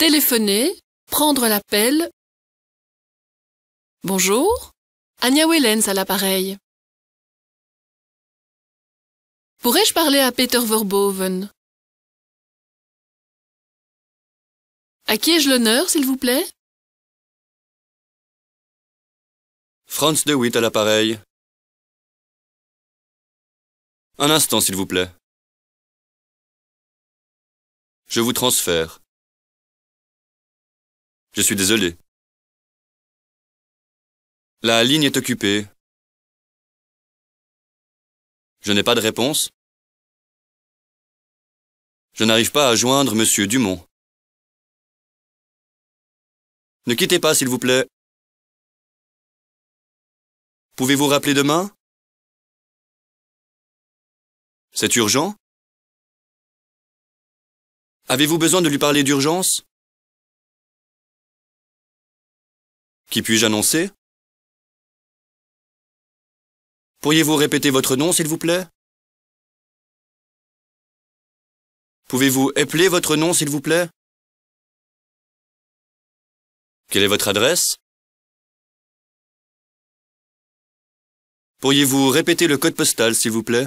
Téléphoner, prendre l'appel. Bonjour, Anya Wellens à l'appareil. Pourrais-je parler à Peter Verboven À qui ai-je l'honneur, s'il vous plaît Franz de Witt à l'appareil. Un instant, s'il vous plaît. Je vous transfère. Je suis désolé. La ligne est occupée. Je n'ai pas de réponse. Je n'arrive pas à joindre Monsieur Dumont. Ne quittez pas, s'il vous plaît. Pouvez-vous rappeler demain C'est urgent Avez-vous besoin de lui parler d'urgence Qui puis-je annoncer Pourriez-vous répéter votre nom, s'il vous plaît Pouvez-vous appeler votre nom, s'il vous plaît Quelle est votre adresse Pourriez-vous répéter le code postal, s'il vous plaît